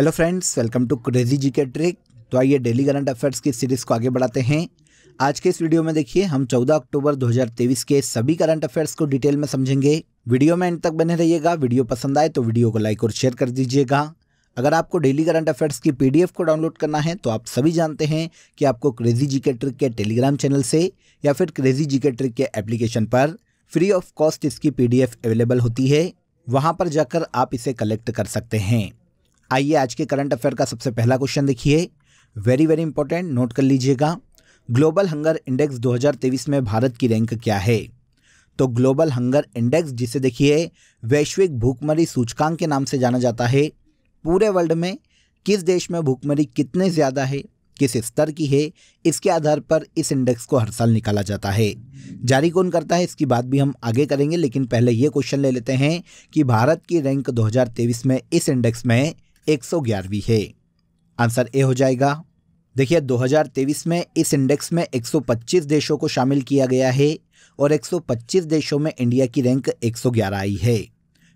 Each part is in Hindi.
hello friends welcome to crazy G K trick तो आइए डेली करंट अफेयर्स की सीरीज़ को आगे बढ़ाते हैं आज के इस वीडियो में देखिए हम 14 अक्टूबर 2023 के सभी करंट अफेयर्स को डिटेल में समझेंगे वीडियो में एंड तक बने रहिएगा वीडियो पसंद आए तो वीडियो को लाइक और शेयर कर दीजिएगा अगर आपको डेली करंट अफेयर्स की पी को डाउनलोड करना है तो आप सभी जानते हैं कि आपको क्रेजी जी के ट्रिक के टेलीग्राम चैनल से या फिर क्रेजी जी के ट्रिक के एप्लीकेशन पर फ्री ऑफ कॉस्ट इसकी पी अवेलेबल होती है वहाँ पर जाकर आप इसे कलेक्ट कर सकते हैं आइए आज के करंट अफेयर का सबसे पहला क्वेश्चन देखिए वेरी वेरी इंपॉर्टेंट नोट कर लीजिएगा ग्लोबल हंगर इंडेक्स 2023 में भारत की रैंक क्या है तो ग्लोबल हंगर इंडेक्स जिसे देखिए वैश्विक भूखमरी सूचकांक के नाम से जाना जाता है पूरे वर्ल्ड में किस देश में भूखमरी कितने ज़्यादा है किस स्तर की है इसके आधार पर इस इंडेक्स को हर साल निकाला जाता है जारी कौन करता है इसकी बात भी हम आगे करेंगे लेकिन पहले ये क्वेश्चन ले लेते हैं कि भारत की रैंक 2023 में इस इंडेक्स में ग्यारहवीं है आंसर ए हो जाएगा देखिए 2023 में इस इंडेक्स में 125 देशों को शामिल किया गया है और 125 देशों में इंडिया की रैंक 111 आई है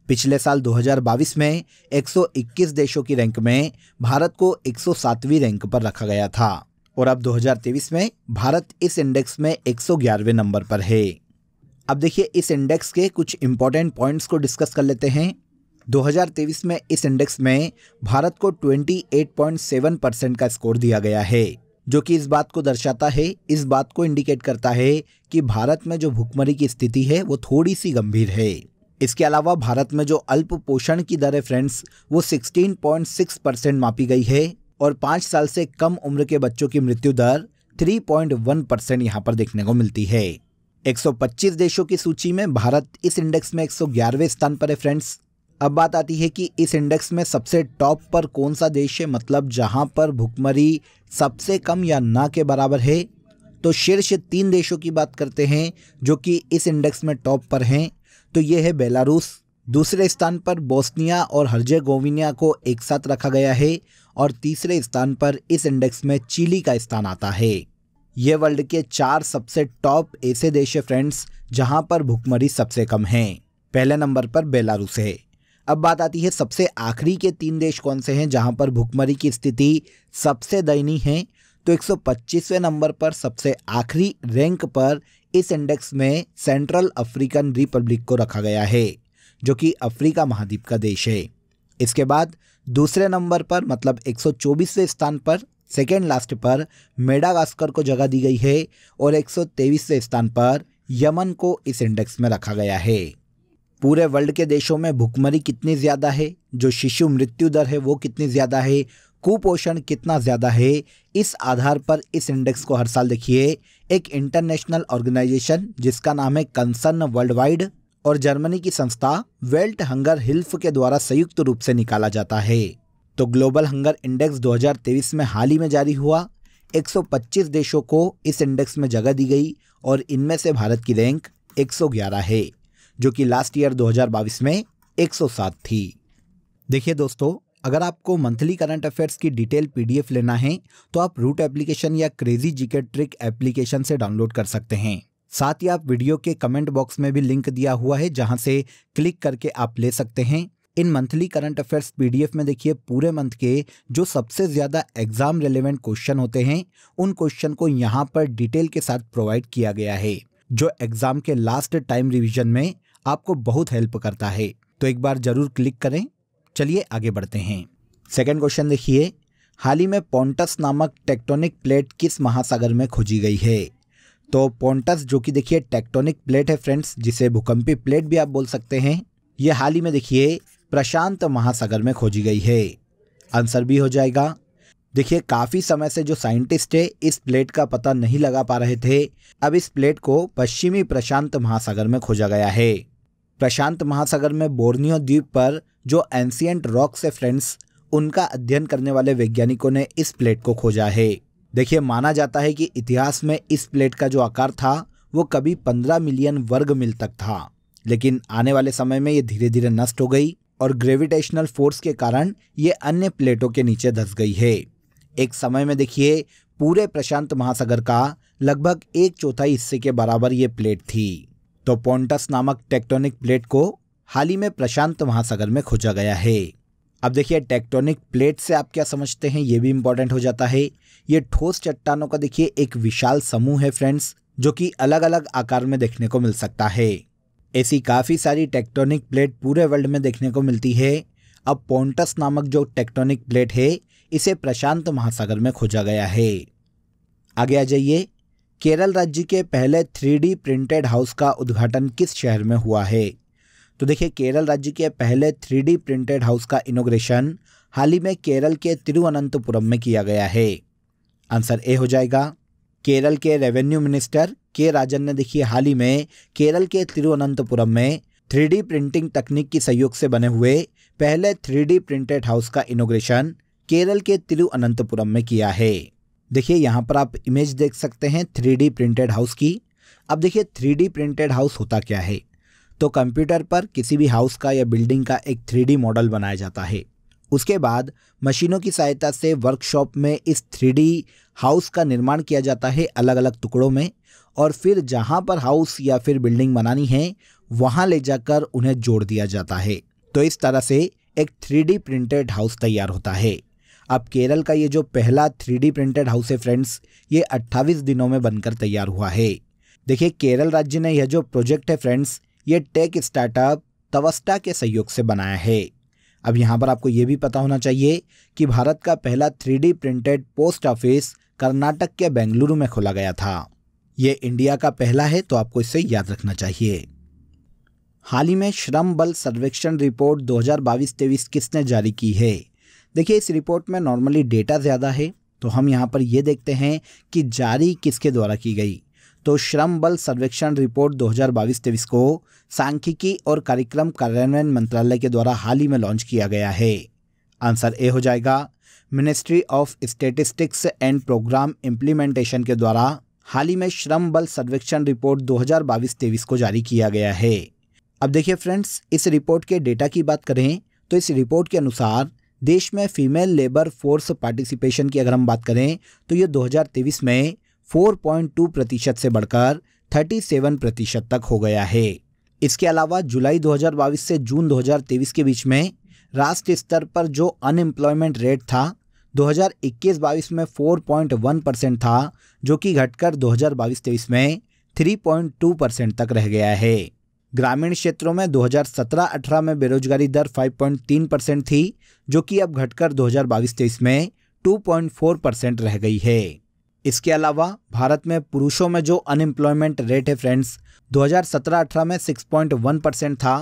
पिछले साल 2022 में 121 देशों की रैंक में भारत को 107वीं रैंक पर रखा गया था और अब 2023 में भारत इस इंडेक्स में 111वें नंबर पर है अब देखिए इस इंडेक्स के कुछ इंपॉर्टेंट पॉइंट्स को डिस्कस कर लेते हैं 2023 में इस इंडेक्स में भारत को 28.7 परसेंट का स्कोर दिया गया है जो कि इस बात को दर्शाता है इस बात को इंडिकेट करता है कि भारत में जो भुखमरी की स्थिति है वो थोड़ी सी गंभीर है इसके अलावा भारत में जो अल्प पोषण की दर है फ्रेंड्स वो 16.6 परसेंट मापी गई है और पाँच साल से कम उम्र के बच्चों की मृत्यु दर 3.1 परसेंट यहाँ पर देखने को मिलती है 125 देशों की सूची में भारत इस इंडेक्स में 111वें स्थान पर है फ्रेंड्स अब बात आती है कि इस इंडेक्स में सबसे टॉप पर कौन सा देश है मतलब जहां पर भुखमरी सबसे कम या ना के बराबर है तो शीर्ष तीन देशों की बात करते हैं जो कि इस इंडेक्स में टॉप पर हैं तो ये है बेलारूस दूसरे स्थान पर बोस्निया और हर्जे गोविनिया को एक साथ रखा गया है और तीसरे स्थान पर इस इंडेक्स में चिली का स्थान आता है ये वर्ल्ड के चार सबसे टॉप ऐसे देश है फ्रेंड्स जहां पर भुखमरी सबसे कम है पहले नंबर पर बेलारूस है अब बात आती है सबसे आखिरी के तीन देश कौन से हैं जहां पर भुखमरी की स्थिति सबसे दयनीय है तो 125वें नंबर पर सबसे आखिरी रैंक पर इस इंडेक्स में सेंट्रल अफ्रीकन रिपब्लिक को रखा गया है जो कि अफ्रीका महाद्वीप का देश है इसके बाद दूसरे नंबर पर मतलब 124वें स्थान पर सेकेंड लास्ट पर मेडागास्कर को जगह दी गई है और 123वें स्थान पर यमन को इस इंडेक्स में रखा गया है पूरे वर्ल्ड के देशों में भुखमरी कितनी ज़्यादा है जो शिशु मृत्यु दर है वो कितनी ज़्यादा है कुपोषण कितना ज़्यादा है इस आधार पर इस इंडेक्स को हर साल देखिए एक इंटरनेशनल ऑर्गेनाइजेशन जिसका नाम है कंसर्न वर्ल्ड वाइड और जर्मनी की संस्था वेल्ट हंगर हिल्फ के द्वारा संयुक्त रूप से निकाला जाता है तो ग्लोबल हंगर इंडेक्स 2023 में हाल ही में जारी हुआ 125 देशों को इस इंडेक्स में जगह दी गई और इनमें से भारत की रैंक 111 है जो कि लास्ट ईयर 2022 में 107 थी देखिए दोस्तों अगर आपको मंथली करंट अफेयर्स की डिटेल पीडीएफ लेना है तो आप रूट एप्लीकेशन या क्रेजी जीके ट्रिक एप्लीकेशन से डाउनलोड कर सकते हैं साथ ही आप वीडियो के कमेंट बॉक्स में भी लिंक दिया हुआ है जहां से क्लिक करके आप ले सकते हैं इन मंथली करंट अफेयर्स पीडीएफ में देखिए पूरे मंथ के जो सबसे ज़्यादा एग्जाम रेलेवेंट क्वेश्चन होते हैं उन क्वेश्चन को यहाँ पर डिटेल के साथ प्रोवाइड किया गया है जो एग्जाम के लास्ट टाइम रिवीजन में आपको बहुत हेल्प करता है तो एक बार जरूर क्लिक करें चलिए आगे बढ़ते हैं सेकेंड क्वेश्चन देखिए हाल ही में पोंटस नामक टेक्टोनिक प्लेट किस महासागर में खोजी गई है तो पोंटस जो कि देखिए टेक्टोनिक प्लेट है फ्रेंड्स जिसे भूकंपी प्लेट भी आप बोल सकते हैं ये हाल ही में देखिए प्रशांत महासागर में खोजी गई है आंसर भी हो जाएगा देखिए काफ़ी समय से जो साइंटिस्ट है इस प्लेट का पता नहीं लगा पा रहे थे अब इस प्लेट को पश्चिमी प्रशांत महासागर में खोजा गया है प्रशांत महासागर में बोर्नियो द्वीप पर जो एंसियंट रॉक से फ्रेंड्स उनका अध्ययन करने वाले वैज्ञानिकों ने इस प्लेट को खोजा है देखिए माना जाता है कि इतिहास में इस प्लेट का जो आकार था वो कभी 15 मिलियन वर्ग मील तक था लेकिन आने वाले समय में ये धीरे धीरे नष्ट हो गई और ग्रेविटेशनल फोर्स के कारण ये अन्य प्लेटों के नीचे धस गई है एक समय में देखिए पूरे प्रशांत महासागर का लगभग एक चौथाई हिस्से के बराबर ये प्लेट थी तो पोन्टस नामक टेक्टोनिक प्लेट को हाल ही में प्रशांत महासागर में खोजा गया है अब देखिए टेक्टोनिक प्लेट से आप क्या समझते हैं ये भी इंपॉर्टेंट हो जाता है ये ठोस चट्टानों का देखिए एक विशाल समूह है फ्रेंड्स जो कि अलग अलग आकार में देखने को मिल सकता है ऐसी काफ़ी सारी टेक्टोनिक प्लेट पूरे वर्ल्ड में देखने को मिलती है अब पोन्टस नामक जो टेक्टोनिक प्लेट है इसे प्रशांत महासागर में खोजा गया है आगे आ जाइए केरल राज्य के पहले थ्री प्रिंटेड हाउस का उद्घाटन किस शहर में हुआ है तो देखिए केरल राज्य के पहले थ्री प्रिंटेड हाउस का इनोग्रेशन हाल ही में केरल के तिरुवनंतपुरम में किया गया है आंसर ए हो जाएगा केरल के रेवेन्यू मिनिस्टर के राजन ने देखिए हाल ही में केरल के तिरुवनंतपुरम में थ्री प्रिंटिंग तकनीक की सहयोग से बने हुए पहले थ्री प्रिंटेड हाउस का इनोग्रेशन केरल के तिरुवनंतपुरम में किया है देखिए यहाँ पर आप इमेज देख सकते हैं थ्री प्रिंटेड हाउस की अब देखिए थ्री प्रिंटेड हाउस होता क्या है तो कंप्यूटर पर किसी भी हाउस का या बिल्डिंग का एक थ्री मॉडल बनाया जाता है उसके बाद मशीनों की सहायता से वर्कशॉप में इस थ्री हाउस का निर्माण किया जाता है अलग अलग टुकड़ों में और फिर जहाँ पर हाउस या फिर बिल्डिंग बनानी है वहाँ ले जाकर उन्हें जोड़ दिया जाता है तो इस तरह से एक थ्री प्रिंटेड हाउस तैयार होता है अब केरल का ये जो पहला थ्री प्रिंटेड हाउस है फ्रेंड्स ये अट्ठाईस दिनों में बनकर तैयार हुआ है देखिए केरल राज्य ने यह जो प्रोजेक्ट है फ्रेंड्स ये टेक स्टार्टअप तवस्टा के सहयोग से बनाया है अब यहाँ पर आपको ये भी पता होना चाहिए कि भारत का पहला three printed post office Karnataka के बेंगलुरु में खोला गया था ये इंडिया का पहला है तो आपको इसे याद रखना चाहिए हाल ही में श्रम बल सर्वेक्षण रिपोर्ट 2022-23 किसने जारी की है देखिए इस रिपोर्ट में नॉर्मली डेटा ज़्यादा है तो हम यहाँ पर ये देखते हैं कि जारी किसके द्वारा की गई तो श्रम बल सर्वेक्षण रिपोर्ट 2022 हज़ार को सांख्यिकी और कार्यक्रम कार्यान्वयन मंत्रालय के द्वारा हाल ही में लॉन्च किया गया है आंसर ए हो जाएगा ministry of statistics and programme implementation के द्वारा हाल ही में श्रम बल सर्वेक्षण रिपोर्ट 2022 हज़ार को जारी किया गया है अब देखिए फ्रेंड्स इस रिपोर्ट के डेटा की बात करें तो इस रिपोर्ट के अनुसार देश में फीमेल लेबर फोर्स पार्टिसिपेशन की अगर हम बात करें तो ये 2023 में 4.2 प्रतिशत से बढ़कर 37 प्रतिशत तक हो गया है इसके अलावा जुलाई 2022 से जून 2023 के बीच में राष्ट्रीय स्तर पर जो अनएम्प्लॉयमेंट रेट था 2021-22 में 4.1 परसेंट था जो कि घटकर 2022-23 में 3.2 परसेंट तक रह गया है ग्रामीण क्षेत्रों में 2017-18 में बेरोजगारी दर 5.3 परसेंट थी जो कि अब घटकर 2022-23 में 2.4 परसेंट रह गई है इसके अलावा भारत में पुरुषों में जो अनएम्प्लॉयमेंट रेट है फ्रेंड्स 2017-18 में 6.1 परसेंट था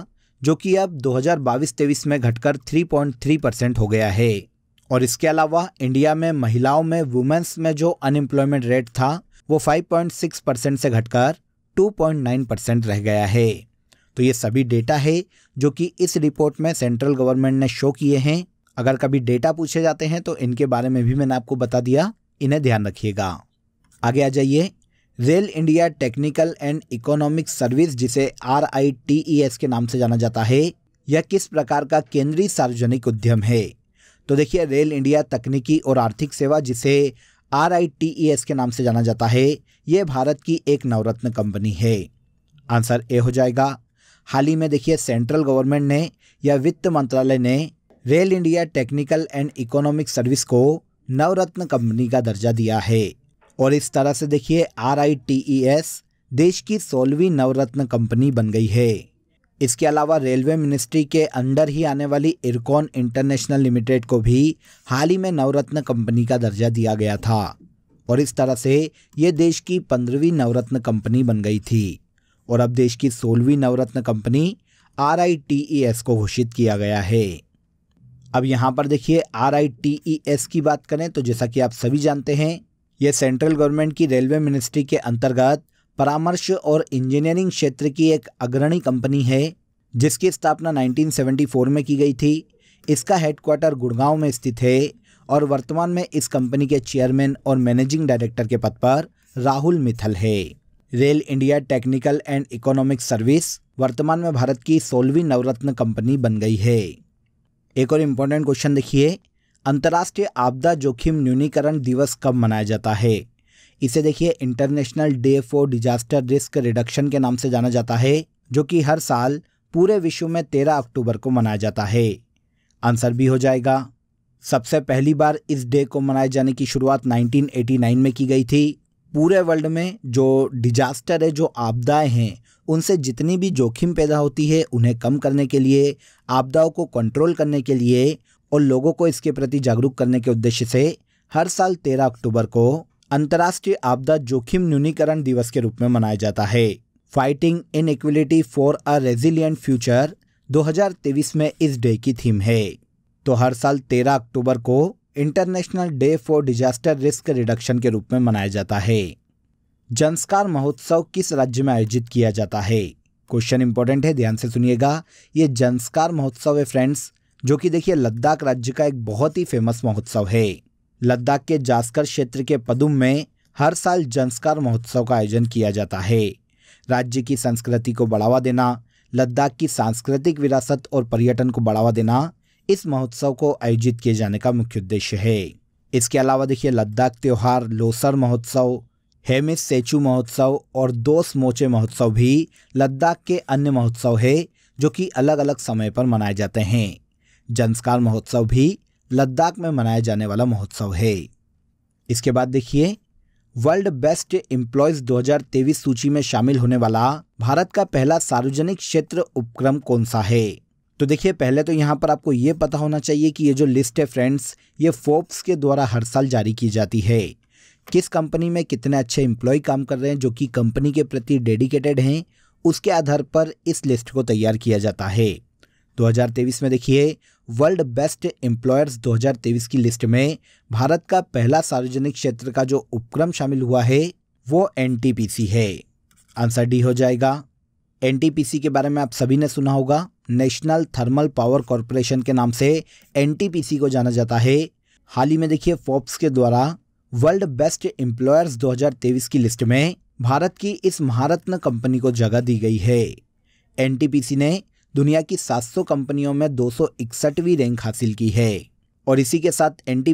जो कि अब 2022-23 में घटकर 3.3 परसेंट हो गया है और इसके अलावा इंडिया में महिलाओं में वुमेन्स में जो अनएम्प्लॉयमेंट रेट था वो 5.6 परसेंट से घटकर 2.9 परसेंट रह गया है तो ये सभी डेटा है जो कि इस रिपोर्ट में सेंट्रल गवर्नमेंट ने शो किए हैं अगर कभी डेटा पूछे जाते हैं तो इनके बारे में भी मैंने आपको बता दिया इन्हें ध्यान रखिएगा आगे आ जाइए rail India technical and economic service जिसे आर के नाम से जाना जाता है यह किस प्रकार का केंद्रीय सार्वजनिक उद्यम है तो देखिए रेल इंडिया तकनीकी और आर्थिक सेवा जिसे आर के नाम से जाना जाता है यह भारत की एक नवरत्न कंपनी है आंसर ए हो जाएगा हाल ही में देखिए सेंट्रल गवर्नमेंट ने या वित्त मंत्रालय ने rail India technical and economic service को नवरत्न कंपनी का दर्जा दिया है और इस तरह से देखिए आर e देश की सोलहवीं नवरत्न कंपनी बन गई है इसके अलावा रेलवे मिनिस्ट्री के अंडर ही आने वाली इरकॉन इंटरनेशनल लिमिटेड को भी हाल ही में नवरत्न कंपनी का दर्जा दिया गया था और इस तरह से ये देश की पंद्रहवीं नवरत्न कंपनी बन गई थी और अब देश की सोलहवीं नवरत्न कंपनी आर को घोषित किया गया है अब यहाँ पर देखिए आर की बात करें तो जैसा कि आप सभी जानते हैं ये सेंट्रल गवर्नमेंट की रेलवे मिनिस्ट्री के अंतर्गत परामर्श और इंजीनियरिंग क्षेत्र की एक अग्रणी कंपनी है जिसकी स्थापना 1974 में की गई थी इसका हेडक्वार्टर गुड़गांव में स्थित है और वर्तमान में इस कंपनी के चेयरमैन और मैनेजिंग डायरेक्टर के पद पर राहुल मिथल है rail India technical and economic service वर्तमान में भारत की सोलहवीं नवरत्न कंपनी बन गई है एक और इम्पोर्टेंट क्वेश्चन देखिए अंतर्राष्ट्रीय आपदा जोखिम न्यूनीकरण दिवस कब मनाया जाता है इसे देखिए international day for disaster risk reduction के नाम से जाना जाता है जो कि हर साल पूरे विश्व में तेरह अक्टूबर को मनाया जाता है आंसर भी हो जाएगा सबसे पहली बार इस डे को मनाए जाने की शुरुआत 1989 में की गई थी पूरे वर्ल्ड में जो डिजास्टर है जो आपदाएं हैं उनसे जितनी भी जोखिम पैदा होती है उन्हें कम करने के लिए आपदाओं को कंट्रोल करने के लिए और लोगों को इसके प्रति जागरूक करने के उद्देश्य से हर साल तेरह अक्टूबर को अंतर्राष्ट्रीय आपदा जोखिम न्यूनीकरण दिवस के रूप में मनाया जाता है fighting inequality for a resilient future 2023 में इस डे की थीम है तो हर साल 13 अक्टूबर को international day for disaster risk reduction के रूप में मनाया जाता है जनस्कार महोत्सव किस राज्य में आयोजित किया जाता है क्वेश्चन इंपॉर्टेंट है ध्यान से सुनिएगा ये जनस्कार महोत्सव है फ्रेंड्स जो कि देखिए लद्दाख राज्य का एक बहुत ही फेमस महोत्सव है लद्दाख के जास्कर क्षेत्र के पदुम में हर साल जनस्कार महोत्सव का आयोजन किया जाता है राज्य की संस्कृति को बढ़ावा देना लद्दाख की सांस्कृतिक विरासत और पर्यटन को बढ़ावा देना इस महोत्सव को आयोजित किए जाने का मुख्य उद्देश्य है इसके अलावा देखिए लद्दाख त्यौहार लोसर महोत्सव हेमिस सेचू महोत्सव और दोस मोचे महोत्सव भी लद्दाख के अन्य महोत्सव है जो कि अलग अलग समय पर मनाए जाते हैं जनस्कार महोत्सव भी लद्दाख में मनाया जाने वाला महोत्सव है इसके बाद देखिए वर्ल्ड बेस्ट एम्प्लॉयज 2023 सूची में शामिल होने वाला भारत का पहला सार्वजनिक क्षेत्र उपक्रम कौन सा है तो देखिए पहले तो यहाँ पर आपको ये पता होना चाहिए कि ये जो लिस्ट है फ्रेंड्स ये फोर्ब्स के द्वारा हर साल जारी की जाती है किस कंपनी में कितने अच्छे एम्प्लॉय काम कर रहे हैं जो कि कंपनी के प्रति डेडिकेटेड हैं उसके आधार पर इस लिस्ट को तैयार किया जाता है 2023 में देखिए वर्ल्ड बेस्ट एम्प्लॉयर्स 2023 की लिस्ट में भारत का पहला सार्वजनिक क्षेत्र का जो उपक्रम शामिल हुआ है वो एन है आंसर डी हो जाएगा एनटीपीसी के बारे में आप सभी ने सुना होगा नेशनल थर्मल पावर कॉरपोरेशन के नाम से एनटीपीसी को जाना जाता है हाल ही में देखिए फोर्ब्स के द्वारा वर्ल्ड बेस्ट एम्प्लॉयर्स 2023 की लिस्ट में भारत की इस महारत्न कंपनी को जगह दी गई है एनटीपीसी ने दुनिया की 700 कंपनियों में दो रैंक हासिल की है और इसी के साथ एन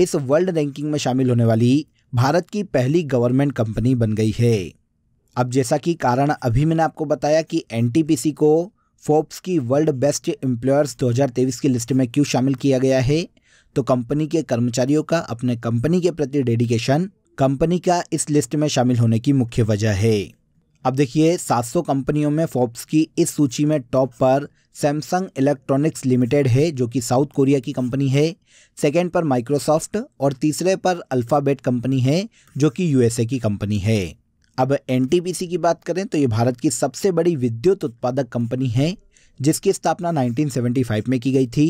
इस वर्ल्ड रैंकिंग में शामिल होने वाली भारत की पहली गवर्नमेंट कंपनी बन गई है अब जैसा कि कारण अभी मैंने आपको बताया कि एन को फोर्ब्स की वर्ल्ड बेस्ट एम्प्लॉयर्स 2023 की लिस्ट में क्यों शामिल किया गया है तो कंपनी के कर्मचारियों का अपने कंपनी के प्रति डेडिकेशन कंपनी का इस लिस्ट में शामिल होने की मुख्य वजह है अब देखिए 700 कंपनियों में फोर्ब्स की इस सूची में टॉप पर सैमसंग इलेक्ट्रॉनिक्स लिमिटेड है जो कि साउथ कोरिया की कंपनी है सेकेंड पर माइक्रोसॉफ्ट और तीसरे पर अल्फ़ाबेट कंपनी है जो कि यूएसए की कंपनी है अब एनटीपीसी की बात करें तो ये भारत की सबसे बड़ी विद्युत उत्पादक कंपनी है जिसकी स्थापना 1975 में की गई थी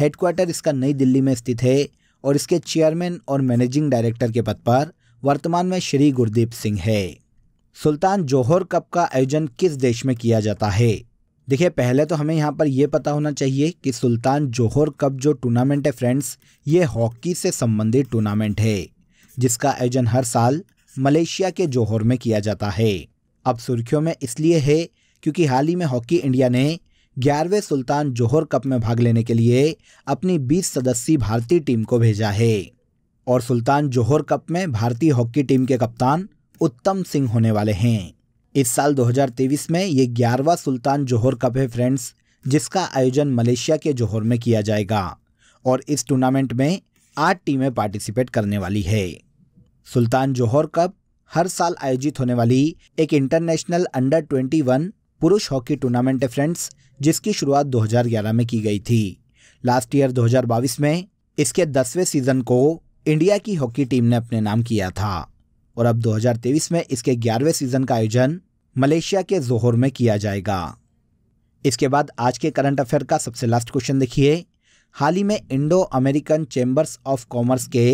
हेडक्वार्टर इसका नई दिल्ली में स्थित है और इसके चेयरमैन और मैनेजिंग डायरेक्टर के पद पर वर्तमान में श्री गुरदीप सिंह है सुल्तान जौहर कप का आयोजन किस देश में किया जाता है देखिए पहले तो हमें यहाँ पर यह पता होना चाहिए कि सुल्तान जौहर कप जो टूर्नामेंट है फ्रेंड्स ये हॉकी से संबंधित टूर्नामेंट है जिसका आयोजन हर साल मलेशिया के जोहर में किया जाता है अब सुर्खियों में इसलिए है क्योंकि हाल ही में हॉकी इंडिया ने ग्यारहवें सुल्तान जोहर कप में भाग लेने के लिए अपनी 20 सदस्यीय भारतीय टीम को भेजा है और सुल्तान जोहर कप में भारतीय हॉकी टीम के कप्तान उत्तम सिंह होने वाले हैं इस साल 2023 में ये ग्यारहवा सुल्तान जोहर कप है फ्रेंड्स जिसका आयोजन मलेशिया के जोहर में किया जाएगा और इस टूर्नामेंट में आठ टीमें पार्टिसिपेट करने वाली है सुल्तान जोहर कप हर साल आयोजित होने वाली एक इंटरनेशनल अंडर 21 पुरुष हॉकी टूर्नामेंट है फ्रेंड्स जिसकी शुरुआत 2011 में की गई थी लास्ट ईयर 2022 में इसके दसवें सीजन को इंडिया की हॉकी टीम ने अपने नाम किया था और अब 2023 में इसके ग्यारहवें सीजन का आयोजन मलेशिया के जोहर में किया जाएगा इसके बाद आज के करंट अफेयर का सबसे लास्ट क्वेश्चन देखिए हाल ही में Indo American chambers of commerce के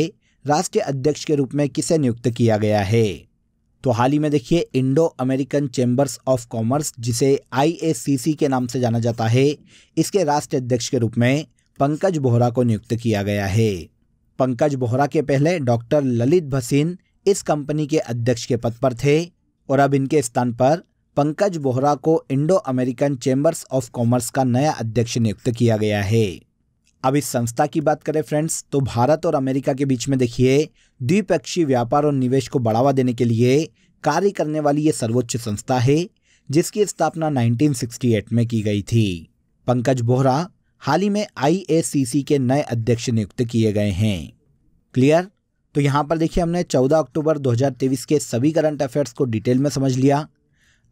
राष्ट्रीय अध्यक्ष के रूप में किसे नियुक्त किया गया है तो हाल ही में देखिए Indo American chambers of commerce जिसे आई के नाम से जाना जाता है इसके राष्ट्रीय अध्यक्ष के रूप में पंकज बोहरा को नियुक्त किया गया है पंकज बोहरा के पहले डॉक्टर ललित भसीन इस कंपनी के अध्यक्ष के पद पर थे और अब इनके स्थान पर पंकज बोहरा को Indo American chambers of commerce का नया अध्यक्ष नियुक्त किया गया है अब इस संस्था की बात करें फ्रेंड्स तो भारत और अमेरिका के बीच में देखिए द्विपक्षीय व्यापार और निवेश को बढ़ावा देने के लिए कार्य करने वाली ये सर्वोच्च संस्था है जिसकी स्थापना 1968 में की गई थी पंकज बोहरा हाल ही में आईएसीसी के नए अध्यक्ष नियुक्त किए गए हैं क्लियर तो यहाँ पर देखिए हमने 14 अक्टूबर 2023 के सभी करंट अफेयर्स को डिटेल में समझ लिया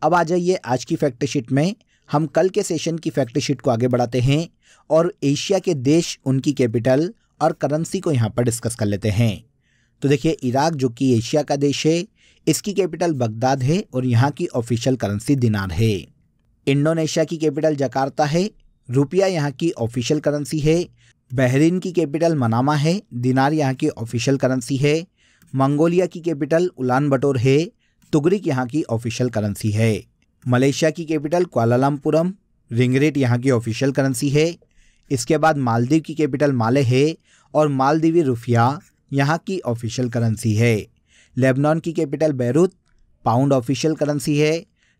अब आ जाइए आज की फैक्ट शीट में हम कल के सेशन की फैक्ट्री शीट को आगे बढ़ाते हैं और एशिया के देश उनकी कैपिटल और करेंसी को यहाँ पर डिस्कस कर लेते हैं तो देखिए इराक जो कि एशिया का देश है इसकी कैपिटल बगदाद है और यहाँ की ऑफिशियल करेंसी दिनार है इंडोनेशिया की कैपिटल जकार्ता है रुपया यहाँ की ऑफिशियल करेंसी है बहरीन की कैपिटल मनामा है दिनार यहाँ की ऑफिशियल करेंसी है मंगोलिया की कैपिटल उलान बटोर है तुगरिक यहाँ की ऑफिशियल करेंसी है मलेशिया की कैपिटल क्वालालमपुरम रिंगरेट यहाँ की ऑफिशियल करेंसी है इसके बाद मालदीव की कैपिटल माले है और मालदीवी रुफिया यहाँ की ऑफिशियल करेंसी है लेबनान की capital Beirut pound official currency है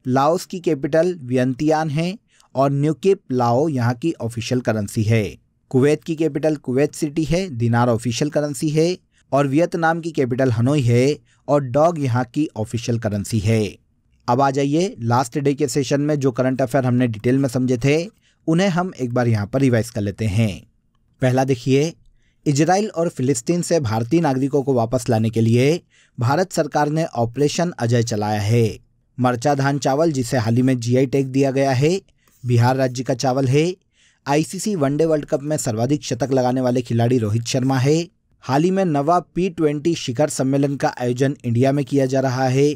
लाओस की कैपिटल वियंतियान है और न्यूकिप लाओ यहाँ की ऑफिशियल करेंसी है कुवैत की कैपिटल कुवैत सिटी है दिनार ऑफिशियल करेंसी है और वियतनाम की कैपिटल हनोई है और डॉग यहाँ की ऑफिशियल करेंसी है अब आ जाइए लास्ट डे के सेशन में जो करंट अफेयर हमने डिटेल में समझे थे उन्हें हम एक बार यहाँ पर रिवाइज कर लेते हैं पहला देखिए इजराइल और फिलिस्तीन से भारतीय नागरिकों को वापस लाने के लिए भारत सरकार ने ऑपरेशन अजय चलाया है मर्चा धान चावल जिसे हाल ही में जीआई टैग दिया गया है बिहार राज्य का चावल है आईसीसी वनडे वर्ल्ड कप में सर्वाधिक शतक लगाने वाले खिलाड़ी रोहित शर्मा है हाल ही में नवा पी ट्वेंटी शिखर सम्मेलन का आयोजन इंडिया में किया जा रहा है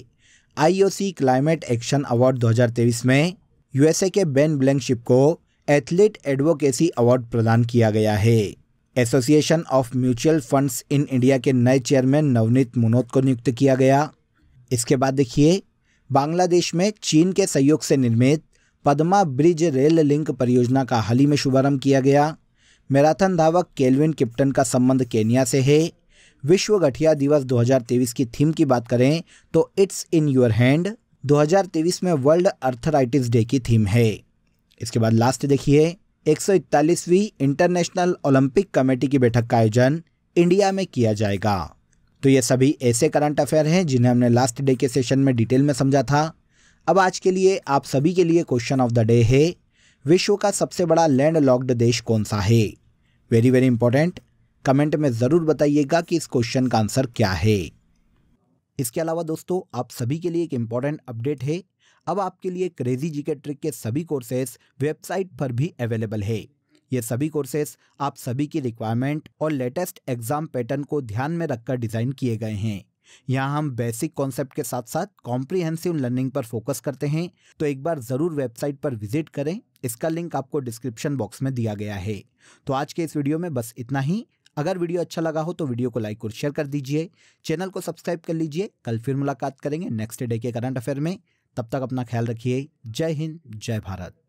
आईओसी क्लाइमेट एक्शन अवार्ड 2023 में यूएसए के बेन ब्लैंकशिप को एथलीट एडवोकेसी अवार्ड प्रदान किया गया है association of mutual funds in India के नए चेयरमैन नवनीत मुनोद को नियुक्त किया गया इसके बाद देखिए बांग्लादेश में चीन के सहयोग से निर्मित पद्मा ब्रिज रेल लिंक परियोजना का हाल ही में शुभारंभ किया गया मैराथन धावक केल्विन किप्टन का संबंध केनिया से है विश्व गठिया दिवस 2023 की थीम की बात करें तो इट्स इन योर हैंड 2023 में वर्ल्ड अर्थराइटिस डे की थीम है इसके बाद लास्ट देखिए एक इंटरनेशनल ओलंपिक कमेटी की बैठक का आयोजन इंडिया में किया जाएगा तो ये सभी ऐसे करंट अफेयर हैं जिन्हें हमने लास्ट डे के सेशन में डिटेल में समझा था अब आज के लिए आप सभी के लिए क्वेश्चन ऑफ द डे है विश्व का सबसे बड़ा लैंड लॉक्ड देश कौन सा है वेरी वेरी इंपॉर्टेंट कमेंट में ज़रूर बताइएगा कि इस क्वेश्चन का आंसर क्या है इसके अलावा दोस्तों आप सभी के लिए एक इम्पॉर्टेंट अपडेट है अब आपके लिए क्रेजी जीके ट्रिक के सभी कोर्सेस वेबसाइट पर भी अवेलेबल है ये सभी कोर्सेस आप सभी की रिक्वायरमेंट और लेटेस्ट एग्जाम पैटर्न को ध्यान में रखकर डिज़ाइन किए गए हैं यहाँ हम बेसिक कॉन्सेप्ट के साथ साथ कॉम्प्रिहेंसिव लर्निंग पर फोकस करते हैं तो एक बार ज़रूर वेबसाइट पर विजिट करें इसका लिंक आपको डिस्क्रिप्शन बॉक्स में दिया गया है तो आज के इस वीडियो में बस इतना ही अगर वीडियो अच्छा लगा हो तो वीडियो को लाइक और शेयर कर दीजिए चैनल को सब्सक्राइब कर लीजिए कल फिर मुलाकात करेंगे नेक्स्ट डे के करंट अफेयर में तब तक अपना ख्याल रखिए जय हिंद जय भारत